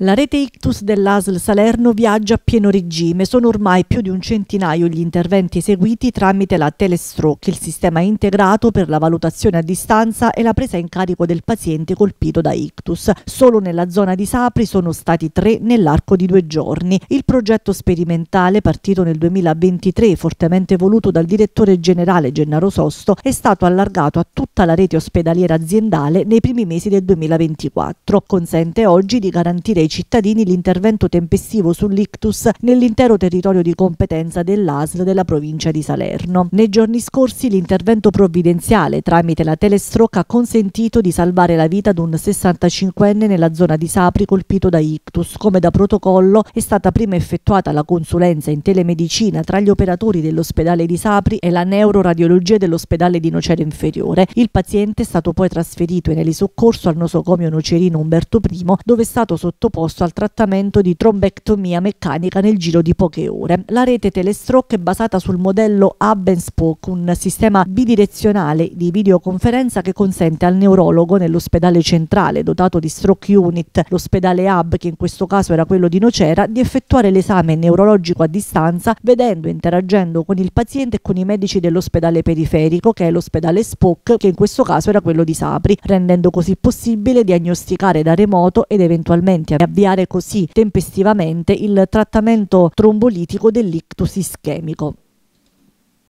La rete Ictus dell'ASL Salerno viaggia a pieno regime, sono ormai più di un centinaio gli interventi eseguiti tramite la Telestroke, il sistema integrato per la valutazione a distanza e la presa in carico del paziente colpito da ictus. Solo nella zona di Sapri sono stati tre nell'arco di due giorni. Il progetto sperimentale, partito nel 2023, fortemente voluto dal direttore generale Gennaro Sosto, è stato allargato a tutta la rete ospedaliera aziendale nei primi mesi del 2024. Consente oggi di garantire ai cittadini l'intervento tempestivo sull'ictus nell'intero territorio di competenza dell'ASL della provincia di Salerno. Nei giorni scorsi l'intervento provvidenziale tramite la telestrocca ha consentito di salvare la vita ad un 65enne nella zona di Sapri colpito da ictus. Come da protocollo è stata prima effettuata la consulenza in telemedicina tra gli operatori dell'ospedale di Sapri e la neuroradiologia dell'ospedale di Nocera Inferiore. Il paziente è stato poi trasferito in elisoccorso al nosocomio Nocerino Umberto I dove è stato sottoposto sottoposto al trattamento di trombectomia meccanica nel giro di poche ore. La rete Telestroke è basata sul modello Hub and Spoke, un sistema bidirezionale di videoconferenza che consente al neurologo nell'ospedale centrale dotato di stroke unit, l'ospedale Hub che in questo caso era quello di Nocera, di effettuare l'esame neurologico a distanza vedendo e interagendo con il paziente e con i medici dell'ospedale periferico che è l'ospedale Spock che in questo caso era quello di Sapri, rendendo così possibile diagnosticare da remoto ed eventualmente avviare così tempestivamente il trattamento trombolitico dell'ictus ischemico.